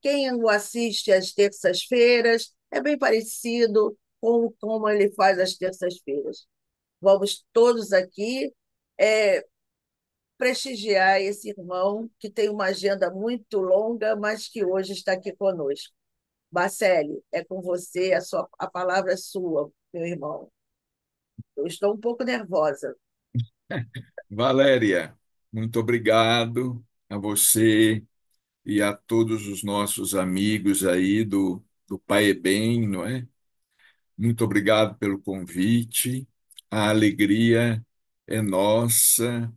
Quem o assiste às terças-feiras é bem parecido com como ele faz às terças-feiras. Vamos todos aqui é, prestigiar esse irmão que tem uma agenda muito longa, mas que hoje está aqui conosco. Marcele, é com você, a, sua, a palavra é sua, meu irmão. Eu estou um pouco nervosa. Valéria, muito obrigado a você, e a todos os nossos amigos aí do, do Pai Bem, não é? Muito obrigado pelo convite. A alegria é nossa.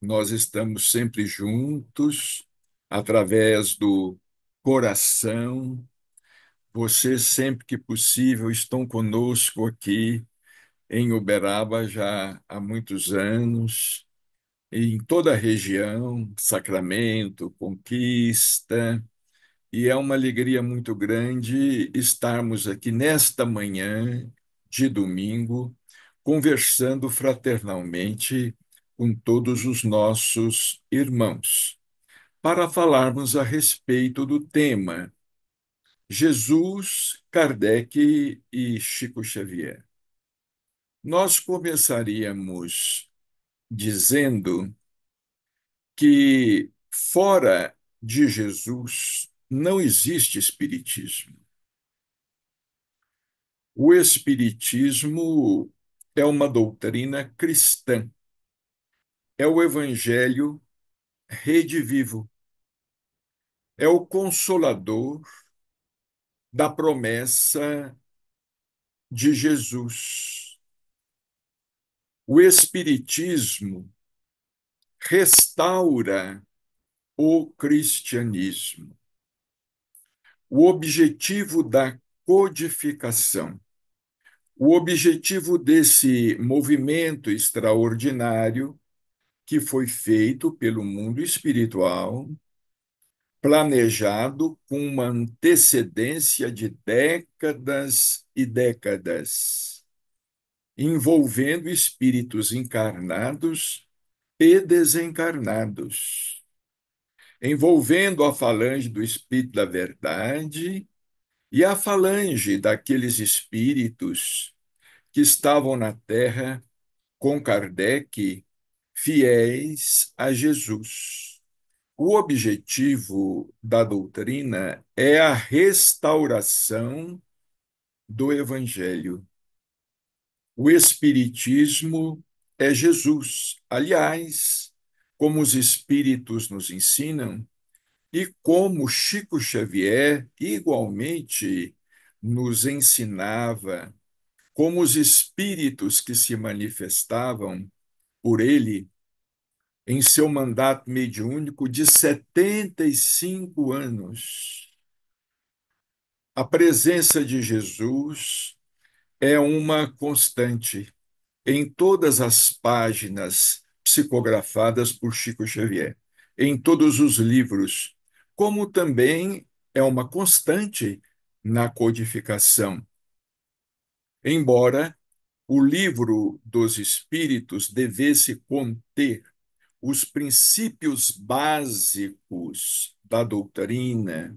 Nós estamos sempre juntos através do coração. Vocês sempre que possível estão conosco aqui em Uberaba já há muitos anos em toda a região, Sacramento, Conquista, e é uma alegria muito grande estarmos aqui nesta manhã de domingo, conversando fraternalmente com todos os nossos irmãos, para falarmos a respeito do tema Jesus, Kardec e Chico Xavier. Nós começaríamos dizendo que fora de Jesus não existe Espiritismo. O Espiritismo é uma doutrina cristã, é o Evangelho rede vivo, é o consolador da promessa de Jesus o Espiritismo restaura o cristianismo. O objetivo da codificação, o objetivo desse movimento extraordinário que foi feito pelo mundo espiritual, planejado com uma antecedência de décadas e décadas envolvendo espíritos encarnados e desencarnados, envolvendo a falange do espírito da verdade e a falange daqueles espíritos que estavam na terra com Kardec, fiéis a Jesus. O objetivo da doutrina é a restauração do Evangelho o Espiritismo é Jesus. Aliás, como os Espíritos nos ensinam, e como Chico Xavier igualmente nos ensinava, como os espíritos que se manifestavam por ele em seu mandato mediúnico de 75 anos. A presença de Jesus é uma constante em todas as páginas psicografadas por Chico Xavier, em todos os livros, como também é uma constante na codificação. Embora o livro dos Espíritos devesse conter os princípios básicos da doutrina,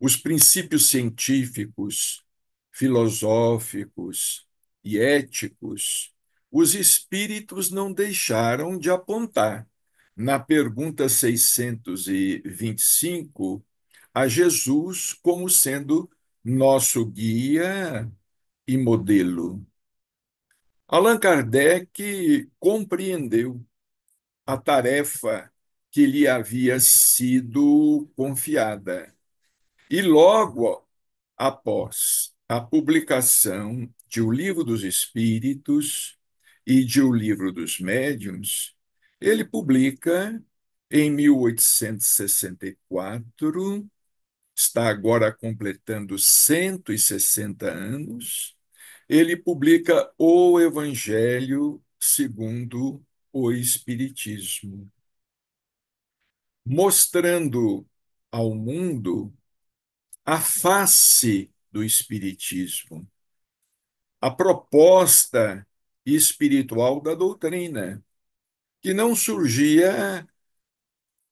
os princípios científicos, filosóficos e éticos, os espíritos não deixaram de apontar. Na pergunta 625, a Jesus como sendo nosso guia e modelo. Allan Kardec compreendeu a tarefa que lhe havia sido confiada. E logo após a publicação de O Livro dos Espíritos e de O Livro dos Médiuns, ele publica em 1864, está agora completando 160 anos, ele publica O Evangelho segundo o Espiritismo, mostrando ao mundo a face do Espiritismo. A proposta espiritual da doutrina, que não surgia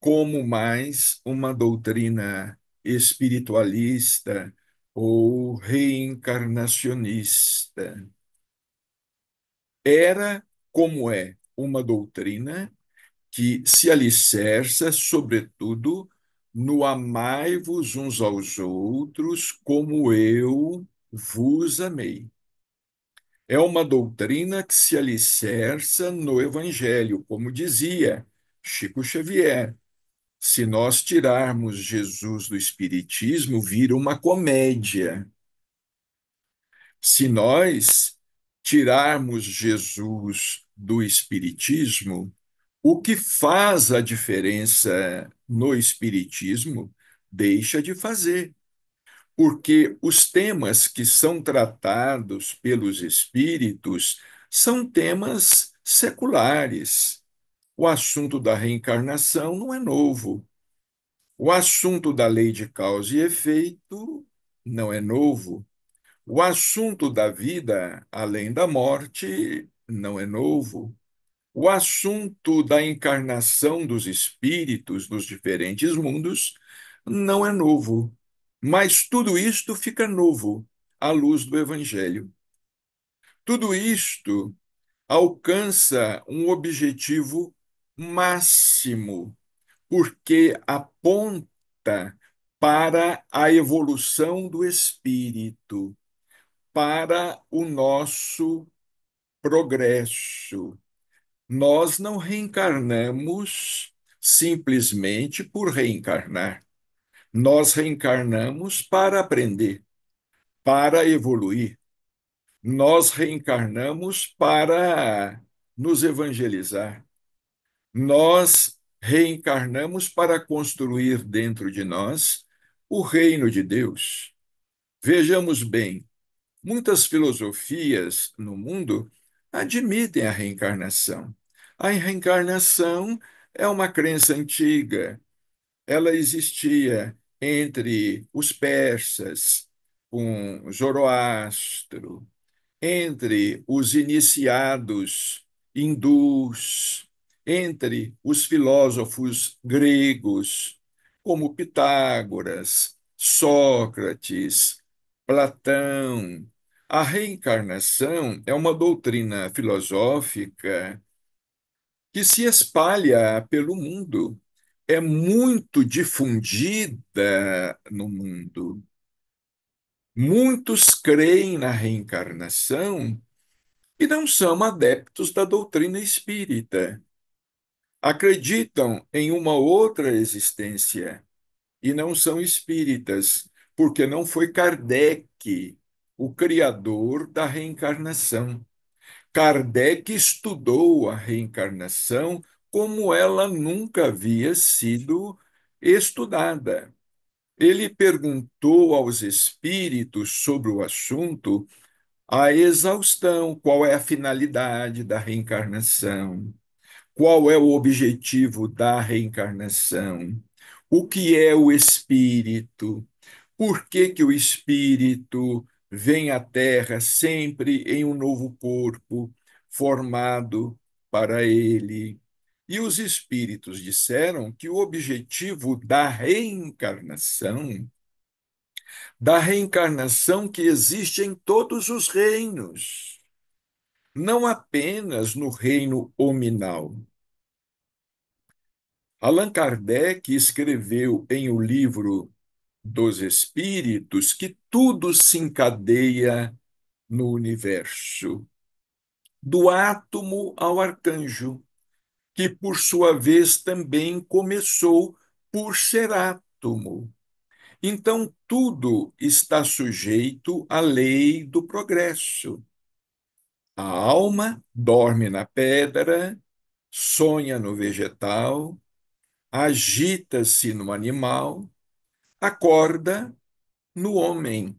como mais uma doutrina espiritualista ou reencarnacionista. Era, como é, uma doutrina que se alicerça, sobretudo, no amai-vos uns aos outros como eu vos amei. É uma doutrina que se alicerça no Evangelho, como dizia Chico Xavier. Se nós tirarmos Jesus do Espiritismo, vira uma comédia. Se nós tirarmos Jesus do Espiritismo, o que faz a diferença no Espiritismo deixa de fazer, porque os temas que são tratados pelos espíritos são temas seculares. O assunto da reencarnação não é novo. O assunto da lei de causa e efeito não é novo. O assunto da vida além da morte não é novo. O assunto da encarnação dos espíritos dos diferentes mundos não é novo, mas tudo isto fica novo à luz do Evangelho. Tudo isto alcança um objetivo máximo, porque aponta para a evolução do espírito, para o nosso progresso nós não reencarnamos simplesmente por reencarnar. Nós reencarnamos para aprender, para evoluir. Nós reencarnamos para nos evangelizar. Nós reencarnamos para construir dentro de nós o reino de Deus. Vejamos bem, muitas filosofias no mundo admitem a reencarnação. A reencarnação é uma crença antiga. Ela existia entre os persas, com Zoroastro, entre os iniciados hindus, entre os filósofos gregos, como Pitágoras, Sócrates, Platão. A reencarnação é uma doutrina filosófica que se espalha pelo mundo, é muito difundida no mundo. Muitos creem na reencarnação e não são adeptos da doutrina espírita. Acreditam em uma outra existência e não são espíritas, porque não foi Kardec o criador da reencarnação. Kardec estudou a reencarnação como ela nunca havia sido estudada. Ele perguntou aos espíritos sobre o assunto a exaustão, qual é a finalidade da reencarnação, qual é o objetivo da reencarnação, o que é o espírito, por que, que o espírito vem à Terra sempre em um novo corpo formado para ele. E os espíritos disseram que o objetivo da reencarnação, da reencarnação que existe em todos os reinos, não apenas no reino hominal. Allan Kardec escreveu em o livro dos espíritos que tudo se encadeia no universo, do átomo ao arcanjo, que por sua vez também começou por ser átomo. Então tudo está sujeito à lei do progresso. A alma dorme na pedra, sonha no vegetal, agita-se no animal, acorda no homem.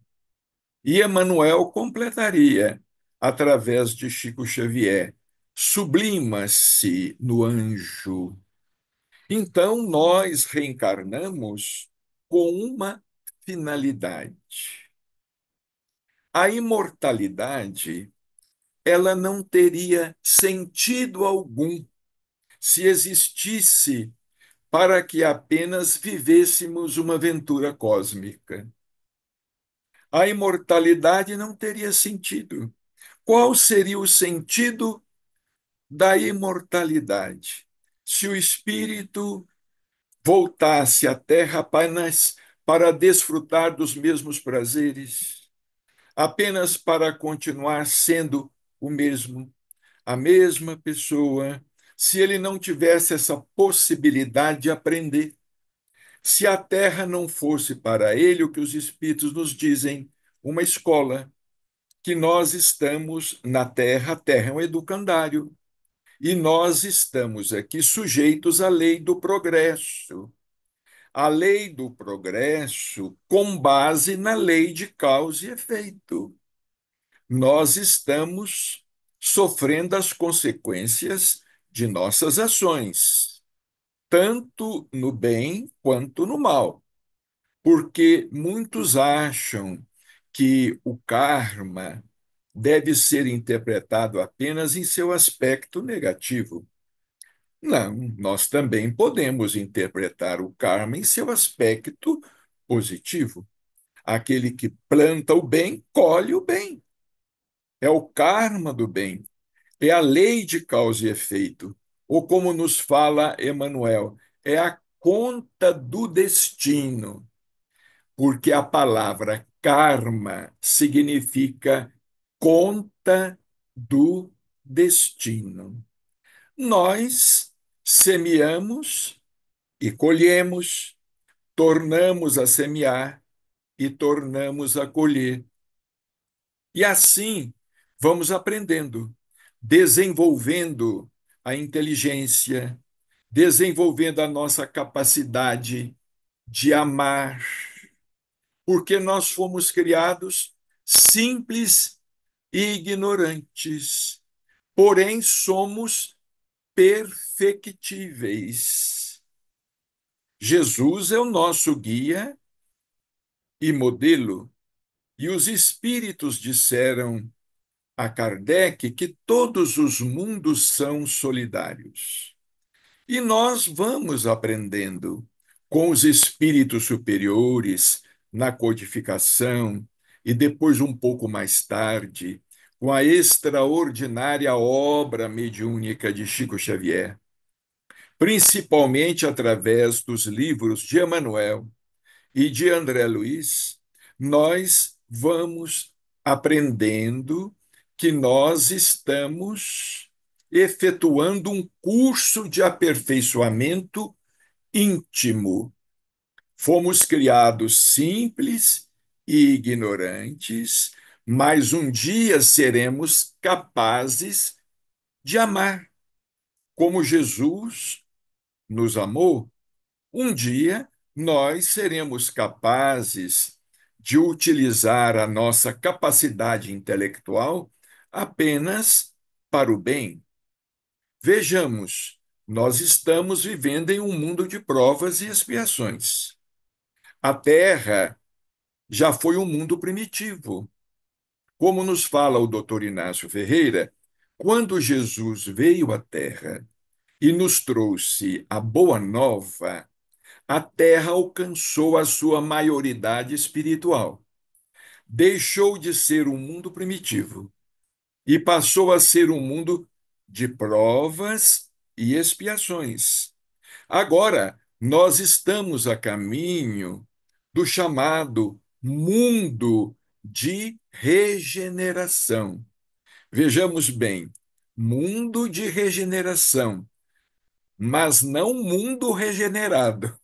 E Emmanuel completaria, através de Chico Xavier, sublima-se no anjo. Então nós reencarnamos com uma finalidade. A imortalidade ela não teria sentido algum se existisse para que apenas vivêssemos uma aventura cósmica. A imortalidade não teria sentido. Qual seria o sentido da imortalidade? Se o espírito voltasse à Terra apenas para desfrutar dos mesmos prazeres, apenas para continuar sendo o mesmo, a mesma pessoa se ele não tivesse essa possibilidade de aprender. Se a Terra não fosse para ele o que os Espíritos nos dizem, uma escola, que nós estamos na Terra, a Terra é um educandário, e nós estamos aqui sujeitos à lei do progresso. A lei do progresso com base na lei de causa e efeito. Nós estamos sofrendo as consequências de nossas ações, tanto no bem quanto no mal. Porque muitos acham que o karma deve ser interpretado apenas em seu aspecto negativo. Não, nós também podemos interpretar o karma em seu aspecto positivo. Aquele que planta o bem, colhe o bem. É o karma do bem é a lei de causa e efeito, ou como nos fala Emmanuel, é a conta do destino, porque a palavra karma significa conta do destino. Nós semeamos e colhemos, tornamos a semear e tornamos a colher. E assim vamos aprendendo desenvolvendo a inteligência, desenvolvendo a nossa capacidade de amar, porque nós fomos criados simples e ignorantes, porém somos perfectíveis. Jesus é o nosso guia e modelo, e os espíritos disseram a Kardec que todos os mundos são solidários. E nós vamos aprendendo com os espíritos superiores na codificação e depois um pouco mais tarde com a extraordinária obra mediúnica de Chico Xavier, principalmente através dos livros de Emanuel e de André Luiz, nós vamos aprendendo que nós estamos efetuando um curso de aperfeiçoamento íntimo. Fomos criados simples e ignorantes, mas um dia seremos capazes de amar, como Jesus nos amou. Um dia nós seremos capazes de utilizar a nossa capacidade intelectual apenas para o bem. Vejamos, nós estamos vivendo em um mundo de provas e expiações. A Terra já foi um mundo primitivo. Como nos fala o Dr. Inácio Ferreira, quando Jesus veio à Terra e nos trouxe a Boa Nova, a Terra alcançou a sua maioridade espiritual. Deixou de ser um mundo primitivo e passou a ser um mundo de provas e expiações. Agora, nós estamos a caminho do chamado mundo de regeneração. Vejamos bem, mundo de regeneração, mas não mundo regenerado.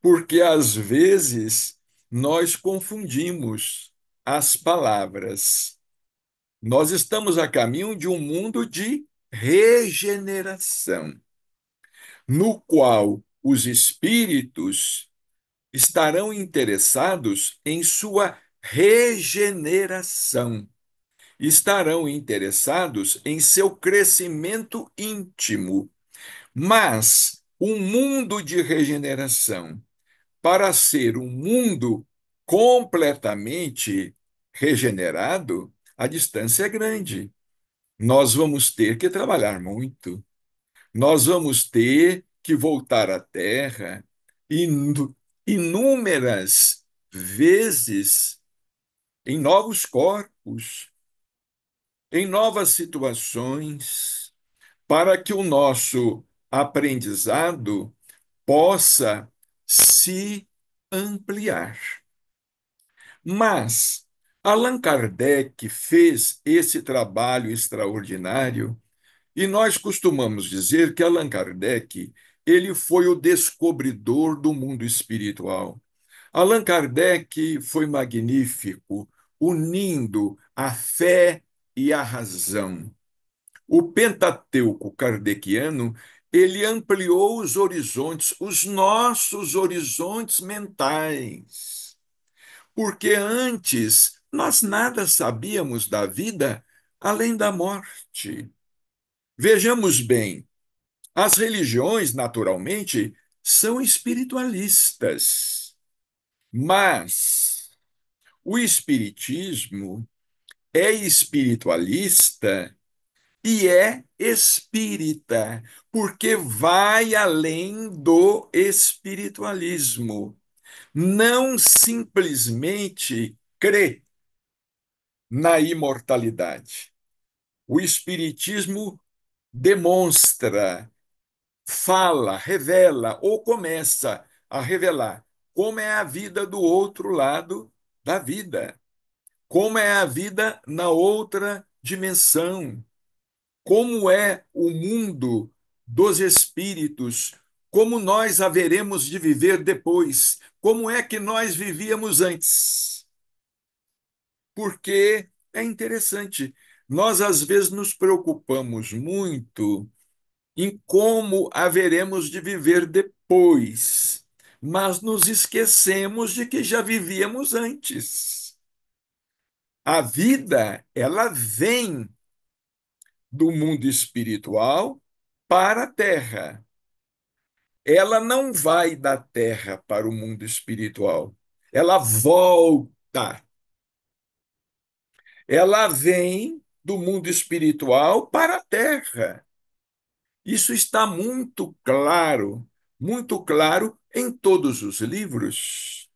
Porque às vezes nós confundimos as palavras nós estamos a caminho de um mundo de regeneração, no qual os espíritos estarão interessados em sua regeneração, estarão interessados em seu crescimento íntimo. Mas um mundo de regeneração, para ser um mundo completamente regenerado, a distância é grande. Nós vamos ter que trabalhar muito. Nós vamos ter que voltar à Terra inúmeras vezes em novos corpos, em novas situações, para que o nosso aprendizado possa se ampliar. Mas Allan Kardec fez esse trabalho extraordinário e nós costumamos dizer que Allan Kardec ele foi o descobridor do mundo espiritual. Allan Kardec foi magnífico, unindo a fé e a razão. O Pentateuco kardeciano, ele ampliou os horizontes, os nossos horizontes mentais. Porque antes nós nada sabíamos da vida além da morte. Vejamos bem, as religiões, naturalmente, são espiritualistas, mas o Espiritismo é espiritualista e é espírita, porque vai além do espiritualismo. Não simplesmente crê na imortalidade. O Espiritismo demonstra, fala, revela ou começa a revelar como é a vida do outro lado da vida, como é a vida na outra dimensão, como é o mundo dos espíritos, como nós haveremos de viver depois, como é que nós vivíamos antes porque é interessante. Nós, às vezes, nos preocupamos muito em como haveremos de viver depois, mas nos esquecemos de que já vivíamos antes. A vida, ela vem do mundo espiritual para a terra. Ela não vai da terra para o mundo espiritual. Ela volta ela vem do mundo espiritual para a terra. Isso está muito claro, muito claro em todos os livros.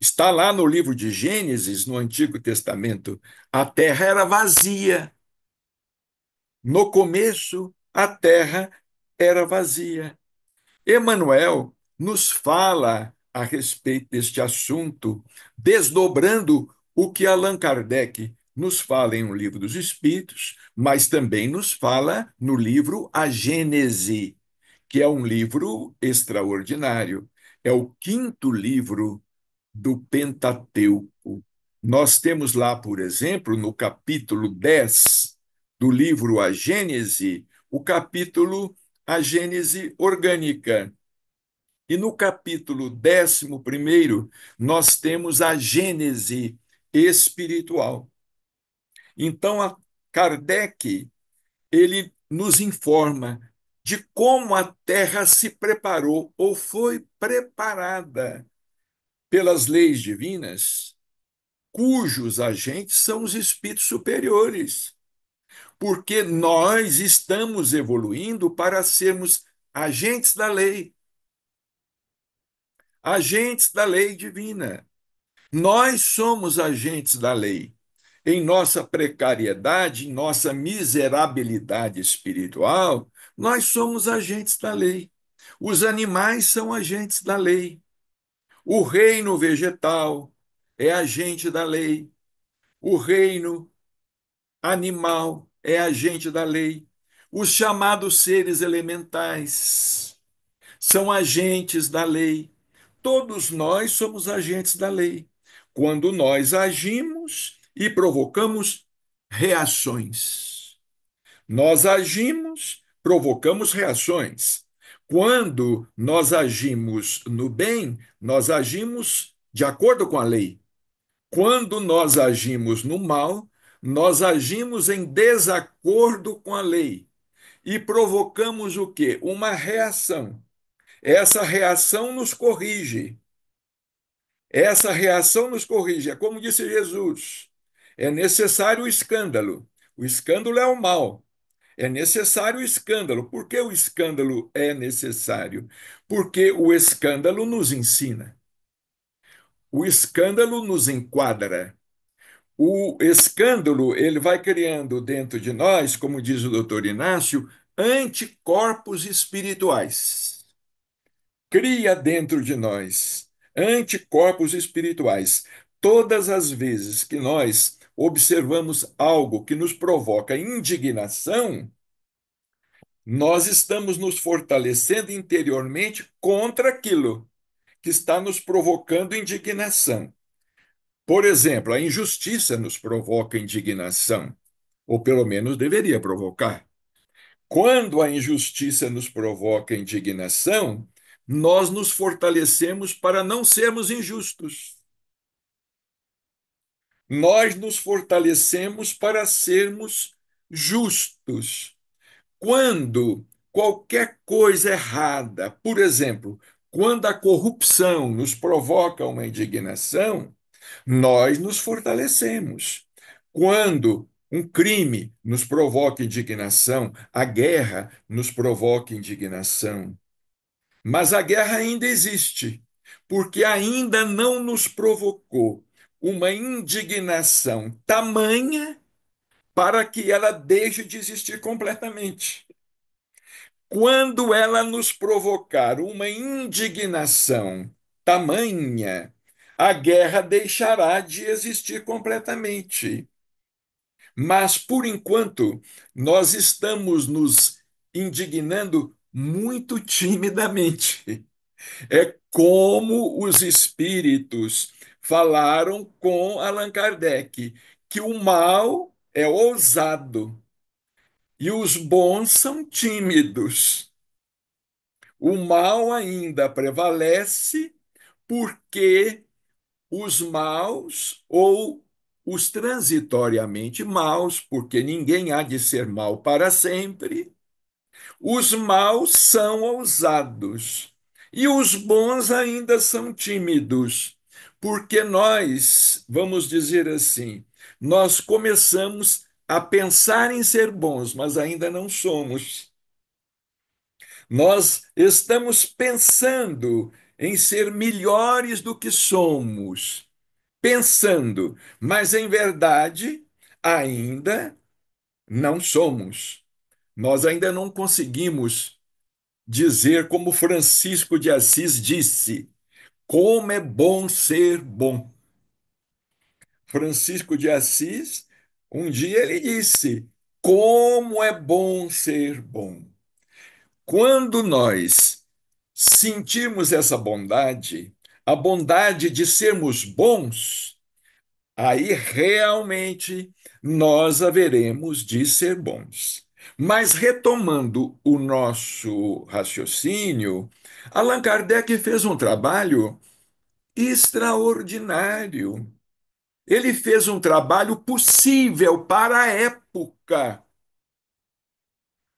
Está lá no livro de Gênesis, no Antigo Testamento, a terra era vazia. No começo, a terra era vazia. Emanuel nos fala a respeito deste assunto, desdobrando o que Allan Kardec nos fala em um livro dos Espíritos, mas também nos fala no livro A Gênese, que é um livro extraordinário. É o quinto livro do Pentateuco. Nós temos lá, por exemplo, no capítulo 10 do livro A Gênese, o capítulo A Gênese Orgânica. E no capítulo 11, nós temos a Gênese Espiritual. Então, Kardec ele nos informa de como a Terra se preparou ou foi preparada pelas leis divinas, cujos agentes são os espíritos superiores. Porque nós estamos evoluindo para sermos agentes da lei. Agentes da lei divina. Nós somos agentes da lei. Em nossa precariedade, em nossa miserabilidade espiritual, nós somos agentes da lei. Os animais são agentes da lei. O reino vegetal é agente da lei. O reino animal é agente da lei. Os chamados seres elementais são agentes da lei. Todos nós somos agentes da lei. Quando nós agimos, e provocamos reações. Nós agimos, provocamos reações. Quando nós agimos no bem, nós agimos de acordo com a lei. Quando nós agimos no mal, nós agimos em desacordo com a lei e provocamos o quê? Uma reação. Essa reação nos corrige. Essa reação nos corrige. É como disse Jesus: é necessário o escândalo. O escândalo é o mal. É necessário o escândalo. Por que o escândalo é necessário? Porque o escândalo nos ensina. O escândalo nos enquadra. O escândalo, ele vai criando dentro de nós, como diz o doutor Inácio, anticorpos espirituais. Cria dentro de nós anticorpos espirituais. Todas as vezes que nós observamos algo que nos provoca indignação, nós estamos nos fortalecendo interiormente contra aquilo que está nos provocando indignação. Por exemplo, a injustiça nos provoca indignação, ou pelo menos deveria provocar. Quando a injustiça nos provoca indignação, nós nos fortalecemos para não sermos injustos nós nos fortalecemos para sermos justos. Quando qualquer coisa errada, por exemplo, quando a corrupção nos provoca uma indignação, nós nos fortalecemos. Quando um crime nos provoca indignação, a guerra nos provoca indignação. Mas a guerra ainda existe, porque ainda não nos provocou uma indignação tamanha para que ela deixe de existir completamente. Quando ela nos provocar uma indignação tamanha, a guerra deixará de existir completamente. Mas, por enquanto, nós estamos nos indignando muito timidamente. É como os espíritos falaram com Allan Kardec que o mal é ousado e os bons são tímidos. O mal ainda prevalece porque os maus ou os transitoriamente maus, porque ninguém há de ser mal para sempre, os maus são ousados e os bons ainda são tímidos porque nós, vamos dizer assim, nós começamos a pensar em ser bons, mas ainda não somos. Nós estamos pensando em ser melhores do que somos, pensando, mas em verdade ainda não somos. Nós ainda não conseguimos dizer como Francisco de Assis disse: como é bom ser bom. Francisco de Assis, um dia ele disse: Como é bom ser bom. Quando nós sentirmos essa bondade, a bondade de sermos bons, aí realmente nós haveremos de ser bons. Mas retomando o nosso raciocínio, Allan Kardec fez um trabalho extraordinário. Ele fez um trabalho possível para a época.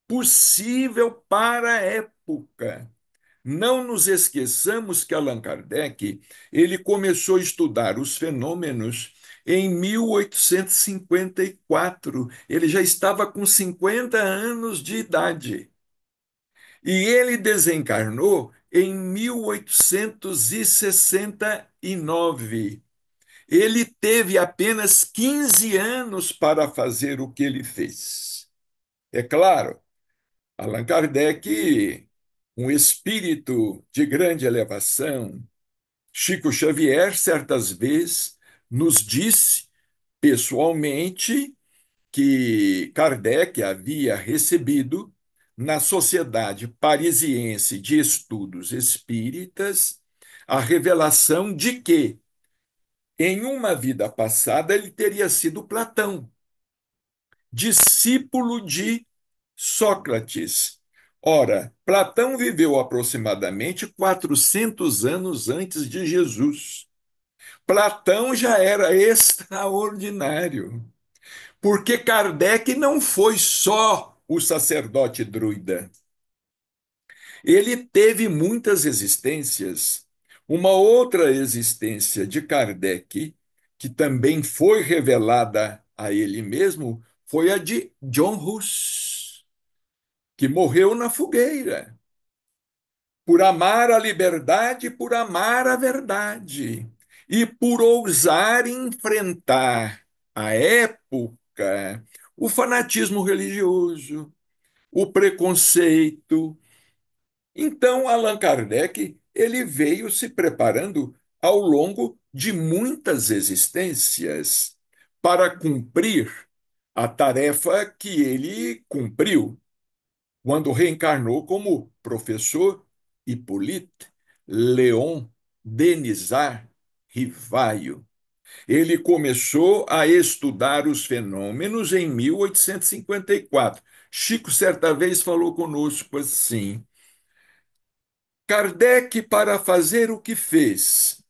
Possível para a época. Não nos esqueçamos que Allan Kardec, ele começou a estudar os fenômenos em 1854. Ele já estava com 50 anos de idade. E ele desencarnou em 1869. Ele teve apenas 15 anos para fazer o que ele fez. É claro, Allan Kardec, um espírito de grande elevação, Chico Xavier, certas vezes, nos disse pessoalmente que Kardec havia recebido na Sociedade Parisiense de Estudos Espíritas a revelação de que, em uma vida passada, ele teria sido Platão, discípulo de Sócrates. Ora, Platão viveu aproximadamente 400 anos antes de Jesus. Platão já era extraordinário, porque Kardec não foi só o sacerdote druida. Ele teve muitas existências. Uma outra existência de Kardec, que também foi revelada a ele mesmo, foi a de John Hus, que morreu na fogueira, por amar a liberdade, por amar a verdade, e por ousar enfrentar a época o fanatismo religioso, o preconceito. Então, Allan Kardec ele veio se preparando ao longo de muitas existências para cumprir a tarefa que ele cumpriu quando reencarnou como professor Hippolyte Leon Denizar Rivaio. Ele começou a estudar os fenômenos em 1854. Chico, certa vez, falou conosco assim: Kardec, para fazer o que fez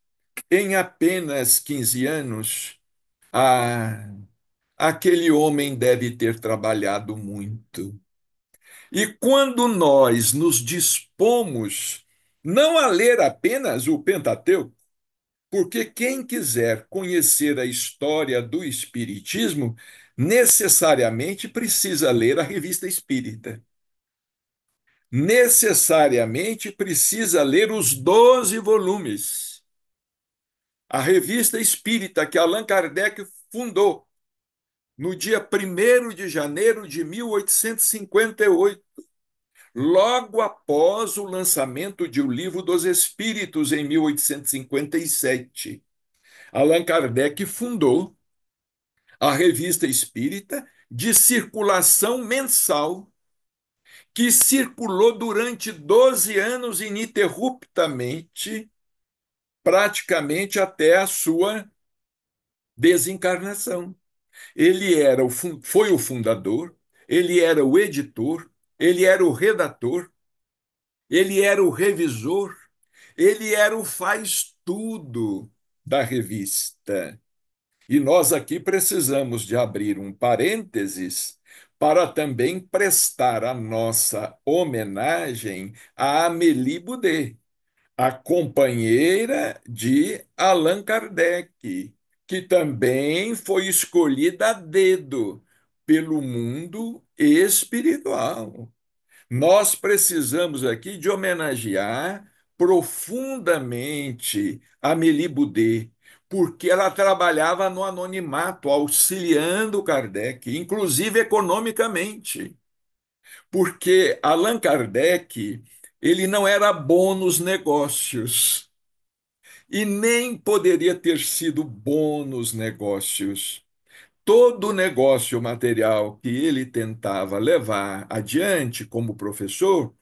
em apenas 15 anos, ah, aquele homem deve ter trabalhado muito. E quando nós nos dispomos não a ler apenas o Pentateuco, porque quem quiser conhecer a história do Espiritismo necessariamente precisa ler a Revista Espírita. Necessariamente precisa ler os 12 volumes. A Revista Espírita que Allan Kardec fundou no dia 1 de janeiro de 1858 logo após o lançamento de O Livro dos Espíritos, em 1857. Allan Kardec fundou a Revista Espírita de circulação mensal, que circulou durante 12 anos ininterruptamente, praticamente até a sua desencarnação. Ele era o, foi o fundador, ele era o editor, ele era o redator, ele era o revisor, ele era o faz-tudo da revista. E nós aqui precisamos de abrir um parênteses para também prestar a nossa homenagem a Amélie Boudet, a companheira de Allan Kardec, que também foi escolhida a dedo pelo mundo espiritual. Nós precisamos aqui de homenagear profundamente a Amélie Boudet, porque ela trabalhava no anonimato, auxiliando Kardec, inclusive economicamente. Porque Allan Kardec, ele não era bom nos negócios e nem poderia ter sido bom nos negócios todo o negócio material que ele tentava levar adiante como professor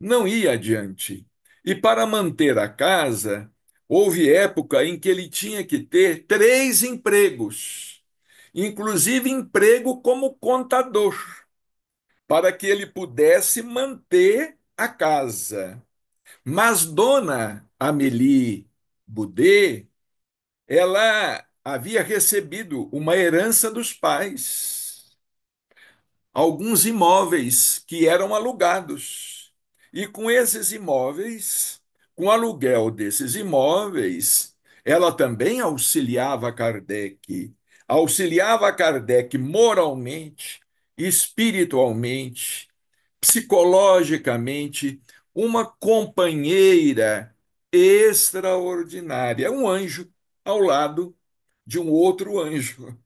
não ia adiante. E para manter a casa, houve época em que ele tinha que ter três empregos, inclusive emprego como contador, para que ele pudesse manter a casa. Mas Dona Amélie Boudet, ela havia recebido uma herança dos pais, alguns imóveis que eram alugados. E com esses imóveis, com o aluguel desses imóveis, ela também auxiliava Kardec, auxiliava Kardec moralmente, espiritualmente, psicologicamente, uma companheira extraordinária, um anjo ao lado de um outro anjo,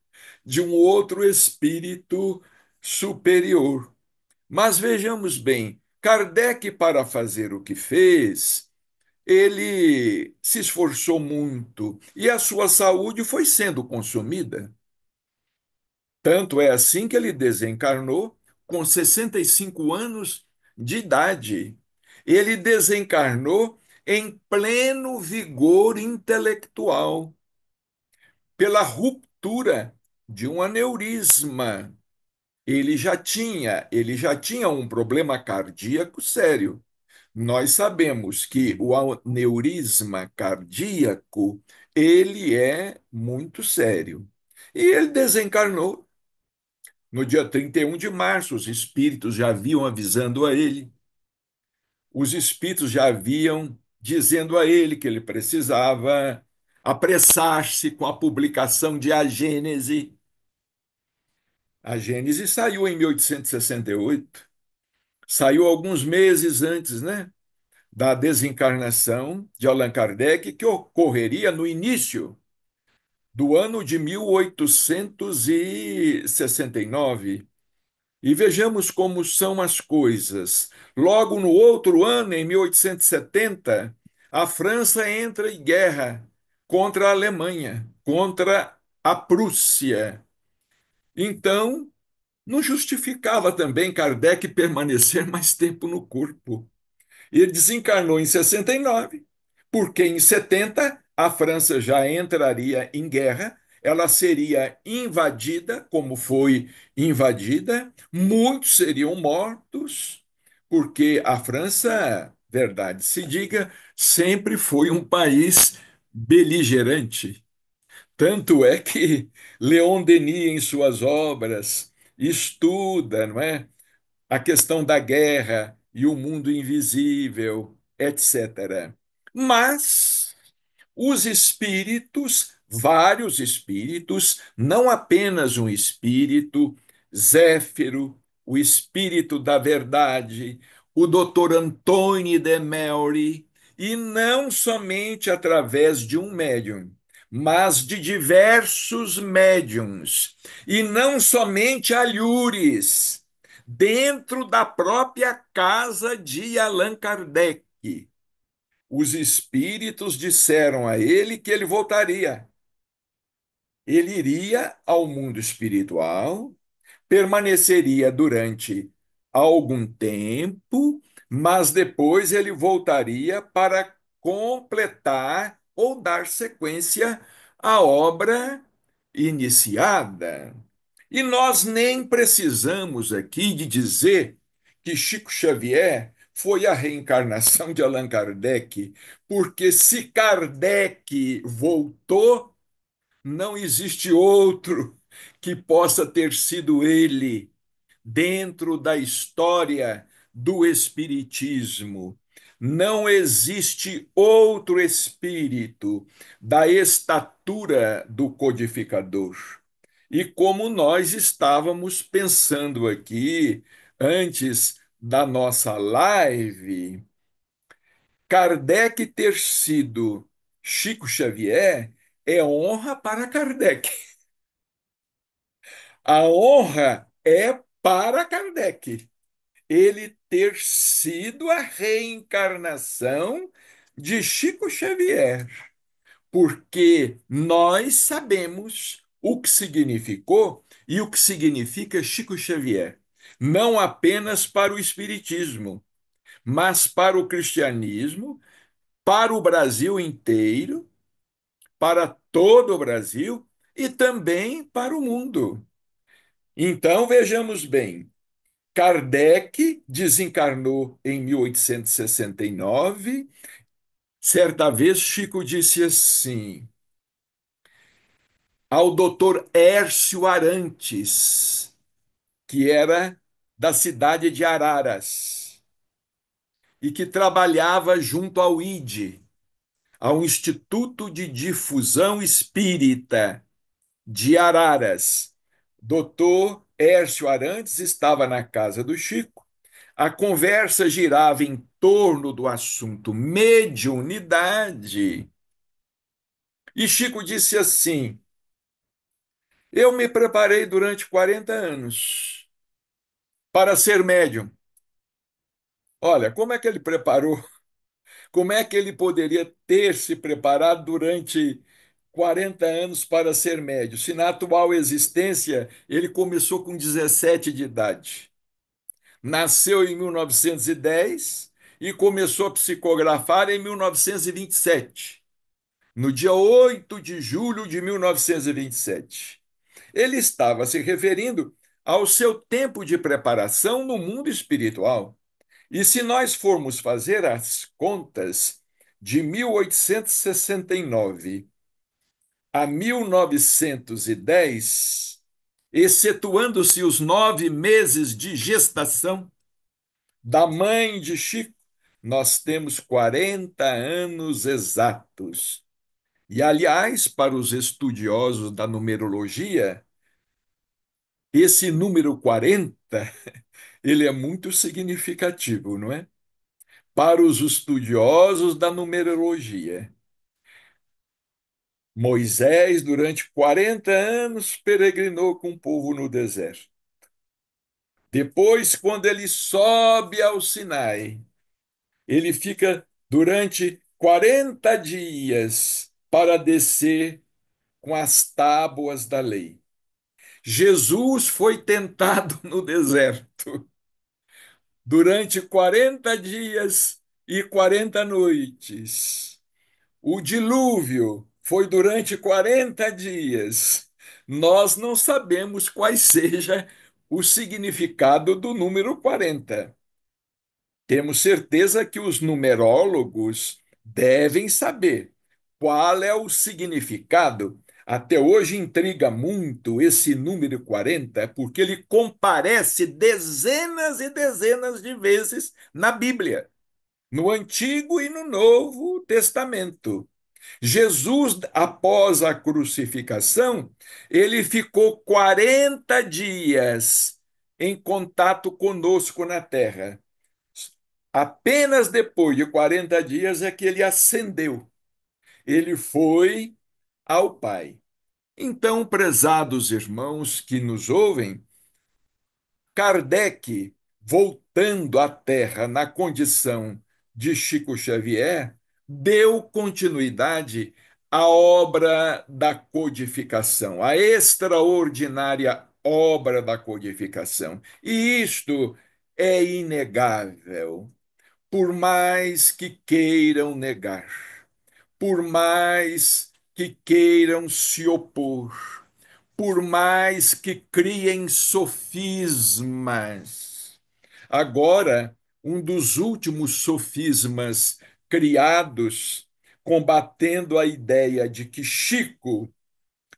de um outro espírito superior. Mas vejamos bem, Kardec, para fazer o que fez, ele se esforçou muito e a sua saúde foi sendo consumida. Tanto é assim que ele desencarnou com 65 anos de idade. Ele desencarnou em pleno vigor intelectual pela ruptura de um aneurisma. Ele já tinha, ele já tinha um problema cardíaco sério. Nós sabemos que o aneurisma cardíaco, ele é muito sério. E ele desencarnou. No dia 31 de março, os espíritos já haviam avisando a ele. Os espíritos já haviam dizendo a ele que ele precisava apressar-se com a publicação de A Gênese. A Gênese saiu em 1868, saiu alguns meses antes né, da desencarnação de Allan Kardec, que ocorreria no início do ano de 1869. E vejamos como são as coisas. Logo no outro ano, em 1870, a França entra em guerra contra a Alemanha, contra a Prússia. Então, não justificava também Kardec permanecer mais tempo no corpo. Ele desencarnou em 69, porque em 70 a França já entraria em guerra, ela seria invadida, como foi invadida, muitos seriam mortos, porque a França, verdade se diga, sempre foi um país beligerante. Tanto é que Leon Denis, em suas obras, estuda não é? a questão da guerra e o mundo invisível, etc. Mas os espíritos, vários espíritos, não apenas um espírito, Zéfiro, o espírito da verdade, o doutor Antônio de Melry, e não somente através de um médium, mas de diversos médiums, e não somente alhures, dentro da própria casa de Allan Kardec. Os espíritos disseram a ele que ele voltaria. Ele iria ao mundo espiritual, permaneceria durante algum tempo mas depois ele voltaria para completar ou dar sequência à obra iniciada. E nós nem precisamos aqui de dizer que Chico Xavier foi a reencarnação de Allan Kardec, porque se Kardec voltou, não existe outro que possa ter sido ele dentro da história do Espiritismo. Não existe outro espírito da estatura do codificador. E como nós estávamos pensando aqui antes da nossa live, Kardec ter sido Chico Xavier é honra para Kardec. A honra é para Kardec ele ter sido a reencarnação de Chico Xavier, porque nós sabemos o que significou e o que significa Chico Xavier, não apenas para o Espiritismo, mas para o cristianismo, para o Brasil inteiro, para todo o Brasil e também para o mundo. Então, vejamos bem, Kardec desencarnou em 1869. Certa vez, Chico disse assim ao doutor Hércio Arantes, que era da cidade de Araras e que trabalhava junto ao IDE, ao Instituto de Difusão Espírita de Araras. Doutor Hércio Arantes estava na casa do Chico. A conversa girava em torno do assunto mediunidade. E Chico disse assim: Eu me preparei durante 40 anos para ser médium. Olha, como é que ele preparou? Como é que ele poderia ter se preparado durante 40 anos para ser médio. Se na atual existência ele começou com 17 de idade. Nasceu em 1910 e começou a psicografar em 1927. No dia 8 de julho de 1927. Ele estava se referindo ao seu tempo de preparação no mundo espiritual. E se nós formos fazer as contas de 1869 a 1910, excetuando-se os nove meses de gestação da mãe de Chico, nós temos 40 anos exatos. E, aliás, para os estudiosos da numerologia, esse número 40 ele é muito significativo, não é? Para os estudiosos da numerologia, Moisés, durante 40 anos, peregrinou com o povo no deserto. Depois, quando ele sobe ao Sinai, ele fica durante 40 dias para descer com as tábuas da lei. Jesus foi tentado no deserto durante 40 dias e 40 noites. O dilúvio foi durante 40 dias. Nós não sabemos quais seja o significado do número 40. Temos certeza que os numerólogos devem saber qual é o significado. Até hoje intriga muito esse número 40, porque ele comparece dezenas e dezenas de vezes na Bíblia, no Antigo e no Novo Testamento. Jesus, após a crucificação, ele ficou 40 dias em contato conosco na terra. Apenas depois de 40 dias é que ele ascendeu. Ele foi ao Pai. Então, prezados irmãos que nos ouvem, Kardec, voltando à Terra na condição de Chico Xavier, deu continuidade à obra da codificação, à extraordinária obra da codificação. E isto é inegável, por mais que queiram negar, por mais que queiram se opor, por mais que criem sofismas. Agora, um dos últimos sofismas criados combatendo a ideia de que Chico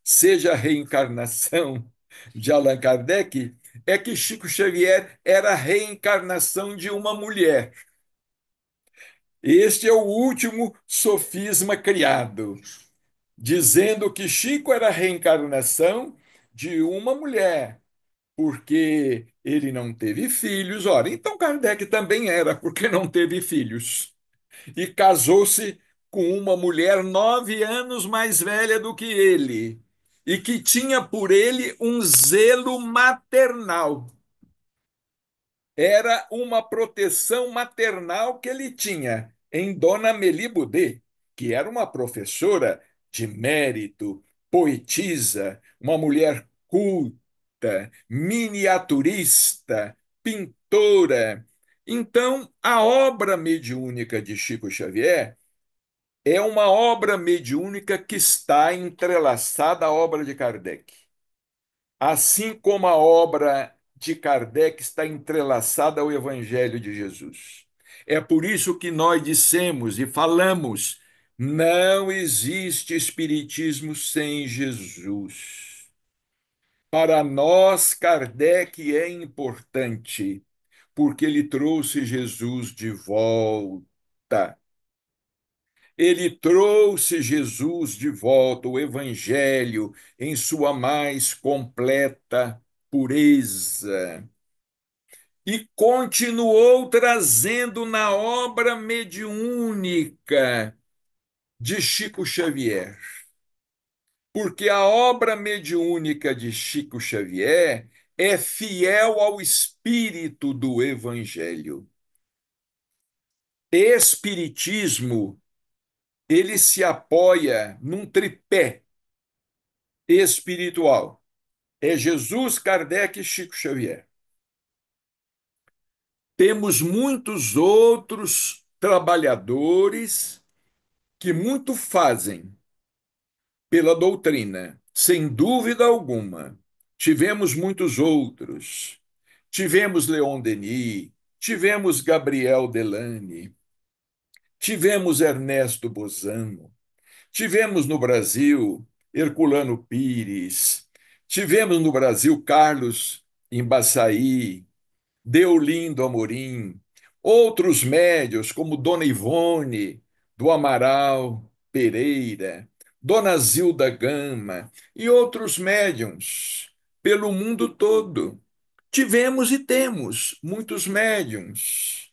seja a reencarnação de Allan Kardec, é que Chico Xavier era a reencarnação de uma mulher. Este é o último sofisma criado, dizendo que Chico era a reencarnação de uma mulher, porque ele não teve filhos. Ora, então Kardec também era, porque não teve filhos e casou-se com uma mulher nove anos mais velha do que ele e que tinha por ele um zelo maternal. Era uma proteção maternal que ele tinha em Dona Melibudê, que era uma professora de mérito, poetisa, uma mulher culta, miniaturista, pintora, então, a obra mediúnica de Chico Xavier é uma obra mediúnica que está entrelaçada à obra de Kardec. Assim como a obra de Kardec está entrelaçada ao Evangelho de Jesus. É por isso que nós dissemos e falamos: não existe Espiritismo sem Jesus. Para nós, Kardec é importante, porque ele trouxe Jesus de volta. Ele trouxe Jesus de volta, o Evangelho, em sua mais completa pureza. E continuou trazendo na obra mediúnica de Chico Xavier. Porque a obra mediúnica de Chico Xavier é fiel ao espírito do Evangelho. Espiritismo, ele se apoia num tripé espiritual. É Jesus, Kardec e Chico Xavier. Temos muitos outros trabalhadores que muito fazem pela doutrina, sem dúvida alguma. Tivemos muitos outros. Tivemos Leon Denis, tivemos Gabriel Delane, tivemos Ernesto Bozano, tivemos no Brasil Herculano Pires, tivemos no Brasil Carlos Embaçaí, Deolindo Amorim, outros médios como Dona Ivone do Amaral Pereira, Dona Zilda Gama e outros médios pelo mundo todo. Tivemos e temos muitos médiums.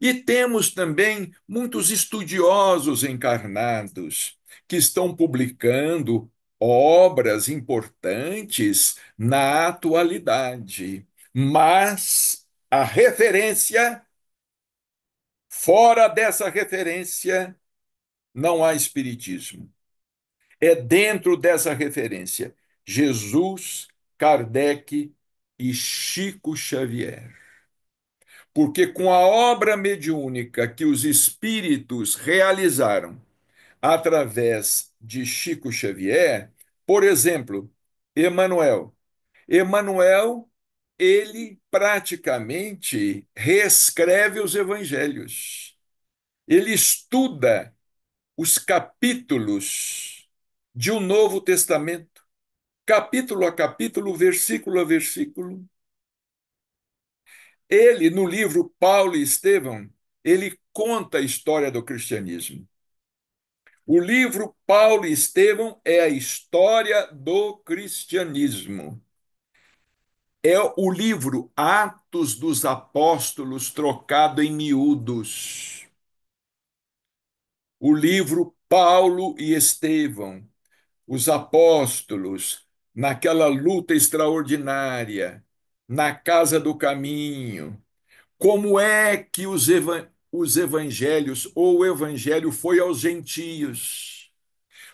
E temos também muitos estudiosos encarnados que estão publicando obras importantes na atualidade. Mas a referência, fora dessa referência, não há espiritismo. É dentro dessa referência. Jesus Kardec e Chico Xavier. Porque com a obra mediúnica que os espíritos realizaram através de Chico Xavier, por exemplo, Emmanuel. Emmanuel, ele praticamente reescreve os evangelhos. Ele estuda os capítulos de um Novo Testamento capítulo a capítulo, versículo a versículo. Ele, no livro Paulo e Estevão, ele conta a história do cristianismo. O livro Paulo e Estevão é a história do cristianismo. É o livro Atos dos Apóstolos trocado em miúdos. O livro Paulo e Estevão, os apóstolos, naquela luta extraordinária, na casa do caminho. Como é que os, evan os evangelhos ou o evangelho foi aos gentios?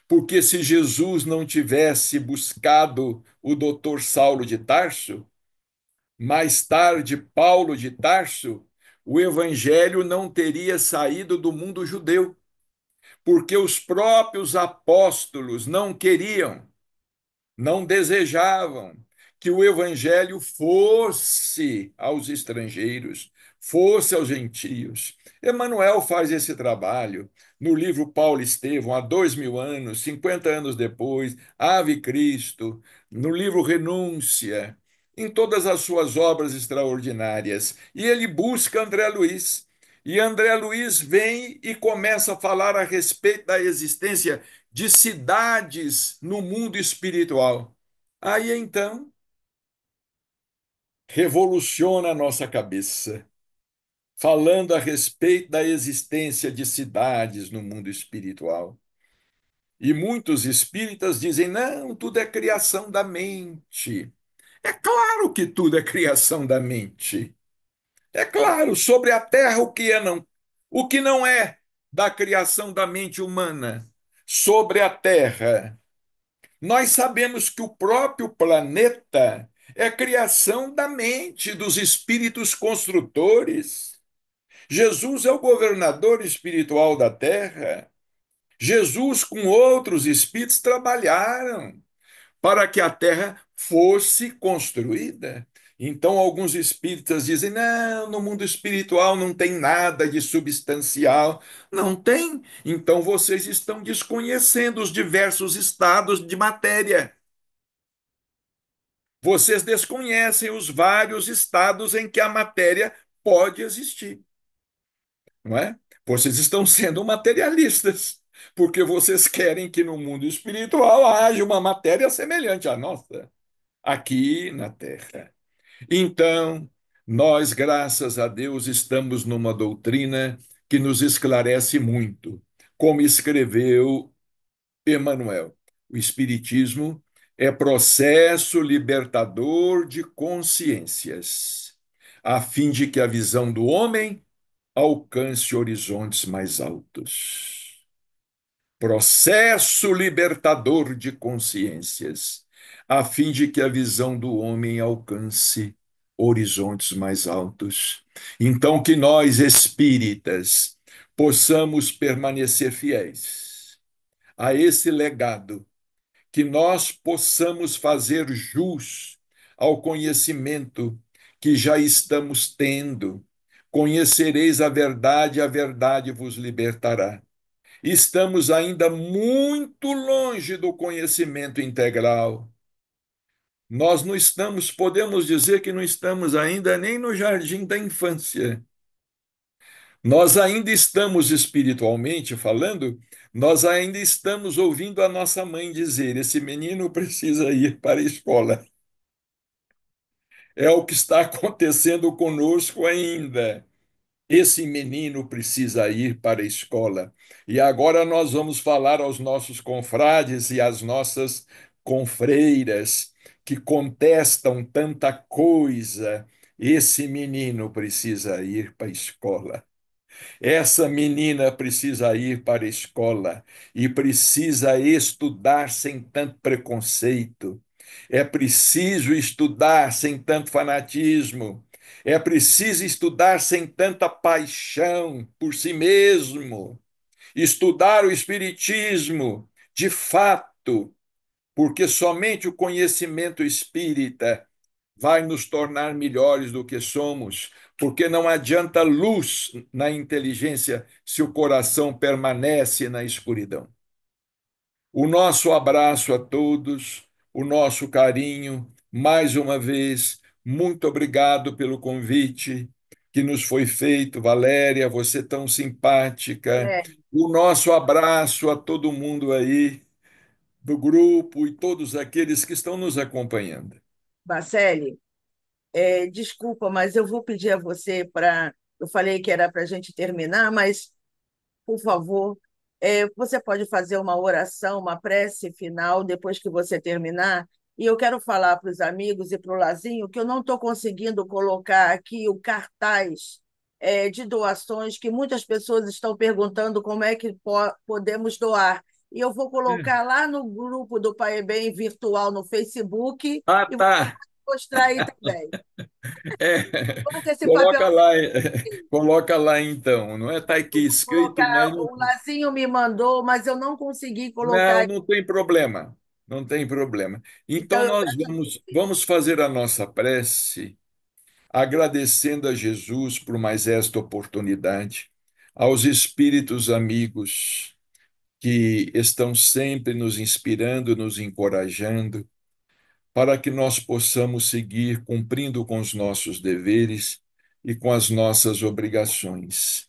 Porque se Jesus não tivesse buscado o doutor Saulo de Tarso, mais tarde Paulo de Tarso, o evangelho não teria saído do mundo judeu, porque os próprios apóstolos não queriam não desejavam que o evangelho fosse aos estrangeiros, fosse aos gentios. Emmanuel faz esse trabalho no livro Paulo Estevão, há dois mil anos, 50 anos depois, Ave Cristo, no livro Renúncia, em todas as suas obras extraordinárias. E ele busca André Luiz. E André Luiz vem e começa a falar a respeito da existência de cidades no mundo espiritual. Aí então, revoluciona a nossa cabeça, falando a respeito da existência de cidades no mundo espiritual. E muitos espíritas dizem: não, tudo é criação da mente. É claro que tudo é criação da mente. É claro, sobre a terra o que é não, o que não é da criação da mente humana sobre a Terra. Nós sabemos que o próprio planeta é criação da mente dos espíritos construtores. Jesus é o governador espiritual da Terra. Jesus com outros espíritos trabalharam para que a Terra fosse construída. Então, alguns espíritas dizem: não, no mundo espiritual não tem nada de substancial. Não tem? Então, vocês estão desconhecendo os diversos estados de matéria. Vocês desconhecem os vários estados em que a matéria pode existir. Não é? Vocês estão sendo materialistas, porque vocês querem que no mundo espiritual haja uma matéria semelhante à nossa, aqui na Terra. Então, nós, graças a Deus, estamos numa doutrina que nos esclarece muito. Como escreveu Emmanuel, o Espiritismo é processo libertador de consciências, a fim de que a visão do homem alcance horizontes mais altos. Processo libertador de consciências a fim de que a visão do homem alcance horizontes mais altos. Então, que nós, espíritas, possamos permanecer fiéis a esse legado, que nós possamos fazer jus ao conhecimento que já estamos tendo. Conhecereis a verdade, a verdade vos libertará. Estamos ainda muito longe do conhecimento integral nós não estamos, podemos dizer que não estamos ainda nem no jardim da infância. Nós ainda estamos espiritualmente falando, nós ainda estamos ouvindo a nossa mãe dizer: esse menino precisa ir para a escola. É o que está acontecendo conosco ainda. Esse menino precisa ir para a escola. E agora nós vamos falar aos nossos confrades e às nossas confreiras que contestam tanta coisa. Esse menino precisa ir para a escola. Essa menina precisa ir para a escola e precisa estudar sem tanto preconceito. É preciso estudar sem tanto fanatismo. É preciso estudar sem tanta paixão por si mesmo. Estudar o Espiritismo, de fato, porque somente o conhecimento espírita vai nos tornar melhores do que somos, porque não adianta luz na inteligência se o coração permanece na escuridão. O nosso abraço a todos, o nosso carinho, mais uma vez, muito obrigado pelo convite que nos foi feito, Valéria, você tão simpática. É. O nosso abraço a todo mundo aí do grupo e todos aqueles que estão nos acompanhando. Marcele, é, desculpa, mas eu vou pedir a você para. Eu falei que era para a gente terminar, mas, por favor, é, você pode fazer uma oração, uma prece final depois que você terminar. E eu quero falar para os amigos e para o Lazinho que eu não estou conseguindo colocar aqui o cartaz é, de doações que muitas pessoas estão perguntando como é que po podemos doar e eu vou colocar lá no grupo do Pai é Bem virtual no Facebook. Ah, tá. Mostrar aí também. É. coloca lá, é, assim? coloca lá então, não é? Tá aqui escrito mesmo. Né? O Lacinho me mandou, mas eu não consegui colocar. Não, não tem problema. Não tem problema. Então, então nós vamos, vamos fazer a nossa prece agradecendo a Jesus por mais esta oportunidade, aos espíritos amigos, que estão sempre nos inspirando, nos encorajando, para que nós possamos seguir cumprindo com os nossos deveres e com as nossas obrigações.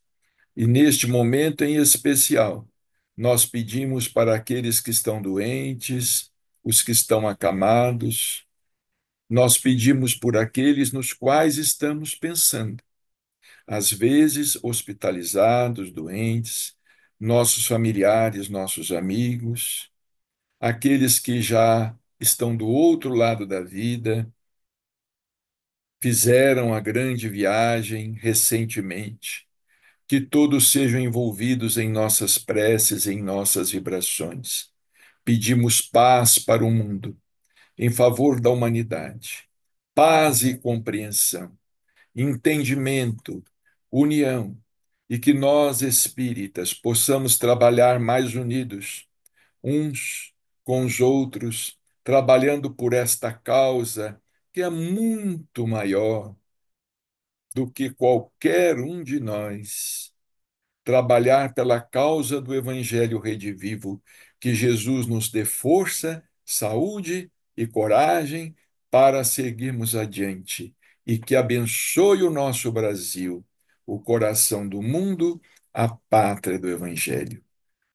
E neste momento em especial, nós pedimos para aqueles que estão doentes, os que estão acamados, nós pedimos por aqueles nos quais estamos pensando, às vezes hospitalizados, doentes, nossos familiares, nossos amigos, aqueles que já estão do outro lado da vida, fizeram a grande viagem recentemente, que todos sejam envolvidos em nossas preces, em nossas vibrações. Pedimos paz para o mundo, em favor da humanidade, paz e compreensão, entendimento, união, e que nós espíritas possamos trabalhar mais unidos, uns com os outros, trabalhando por esta causa que é muito maior do que qualquer um de nós. Trabalhar pela causa do Evangelho Redivivo, que Jesus nos dê força, saúde e coragem para seguirmos adiante e que abençoe o nosso Brasil o coração do mundo, a pátria do Evangelho.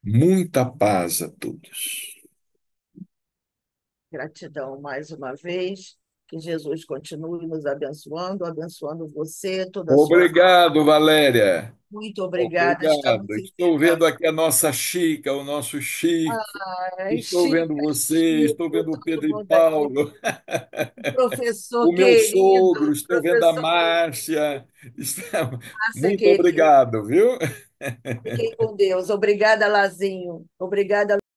Muita paz a todos. Gratidão mais uma vez. Que Jesus continue nos abençoando, abençoando você, toda a Obrigado, sua... Valéria. Muito obrigada. Obrigado. Estou vendo aqui a nossa Chica, o nosso Chico. Ah, estou Chica, vendo você, Chico, estou vendo o Pedro e Paulo. Professor o meu querido, sogro, estou vendo a Márcia. Márcia Muito querido. obrigado, viu? Fiquem com Deus. Obrigada, Lazinho. Obrigada,